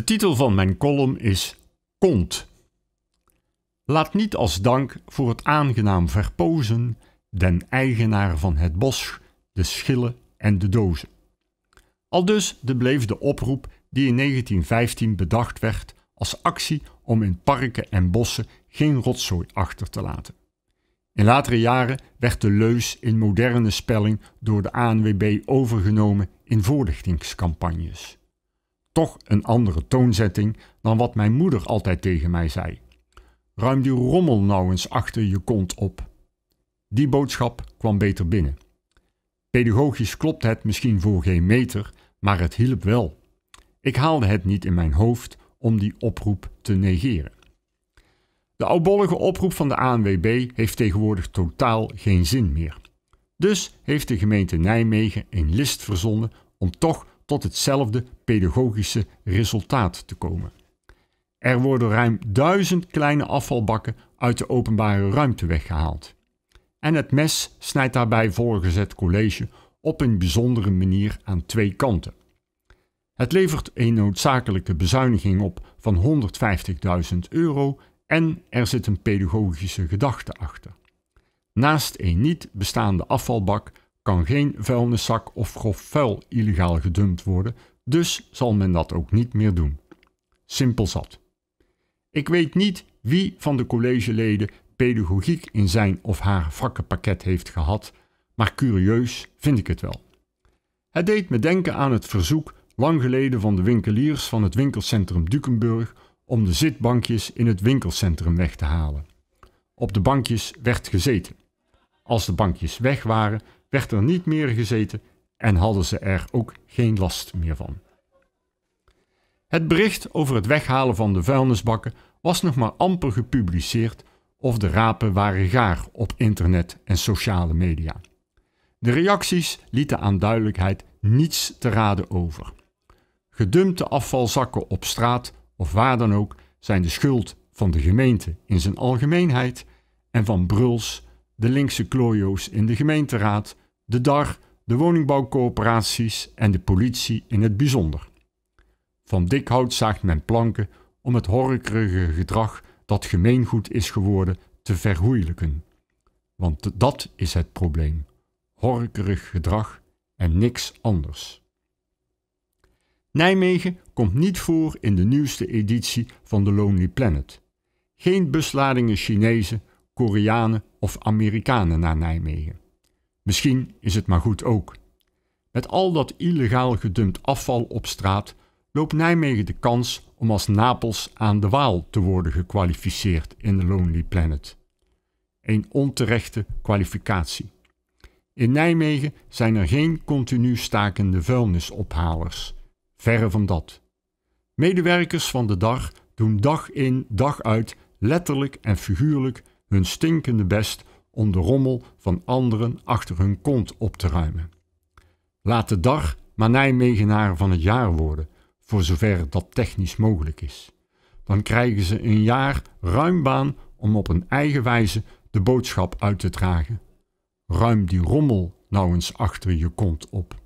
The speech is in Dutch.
De titel van mijn column is Kont. Laat niet als dank voor het aangenaam verpozen den eigenaar van het bos, de schillen en de dozen. Al dus de bleef de oproep die in 1915 bedacht werd als actie om in parken en bossen geen rotzooi achter te laten. In latere jaren werd de leus in moderne spelling door de ANWB overgenomen in voorlichtingscampagnes. Toch een andere toonzetting dan wat mijn moeder altijd tegen mij zei. Ruim die rommel nou eens achter je kont op. Die boodschap kwam beter binnen. Pedagogisch klopte het misschien voor geen meter, maar het hielp wel. Ik haalde het niet in mijn hoofd om die oproep te negeren. De oudbollige oproep van de ANWB heeft tegenwoordig totaal geen zin meer. Dus heeft de gemeente Nijmegen een list verzonnen om toch tot hetzelfde pedagogische resultaat te komen. Er worden ruim duizend kleine afvalbakken uit de openbare ruimte weggehaald. En het mes snijdt daarbij volgens het college op een bijzondere manier aan twee kanten. Het levert een noodzakelijke bezuiniging op van 150.000 euro en er zit een pedagogische gedachte achter. Naast een niet bestaande afvalbak kan geen vuilniszak of grof vuil illegaal gedumpt worden, dus zal men dat ook niet meer doen. Simpel zat. Ik weet niet wie van de collegeleden pedagogiek in zijn of haar vakkenpakket heeft gehad, maar curieus vind ik het wel. Het deed me denken aan het verzoek lang geleden van de winkeliers van het winkelcentrum Dukenburg om de zitbankjes in het winkelcentrum weg te halen. Op de bankjes werd gezeten. Als de bankjes weg waren, werd er niet meer gezeten en hadden ze er ook geen last meer van. Het bericht over het weghalen van de vuilnisbakken was nog maar amper gepubliceerd of de rapen waren gaar op internet en sociale media. De reacties lieten aan duidelijkheid niets te raden over. Gedumpte afvalzakken op straat of waar dan ook zijn de schuld van de gemeente in zijn algemeenheid en van bruls de linkse klojo's in de gemeenteraad, de DAR, de woningbouwcoöperaties en de politie in het bijzonder. Van dikhout zaagt men planken om het horkerige gedrag dat gemeengoed is geworden te verhoeilijken. Want dat is het probleem: horkerig gedrag en niks anders. Nijmegen komt niet voor in de nieuwste editie van The Lonely Planet. Geen busladingen Chinezen, Koreanen of Amerikanen naar Nijmegen. Misschien is het maar goed ook. Met al dat illegaal gedumpt afval op straat loopt Nijmegen de kans om als Napels aan de Waal te worden gekwalificeerd in de Lonely Planet. Een onterechte kwalificatie. In Nijmegen zijn er geen continu stakende vuilnisophalers. Verre van dat. Medewerkers van de dag doen dag in, dag uit letterlijk en figuurlijk hun stinkende best om de rommel van anderen achter hun kont op te ruimen. Laat de dag maar Nijmegenaar van het jaar worden, voor zover dat technisch mogelijk is. Dan krijgen ze een jaar ruim baan om op hun eigen wijze de boodschap uit te dragen. Ruim die rommel nou eens achter je kont op.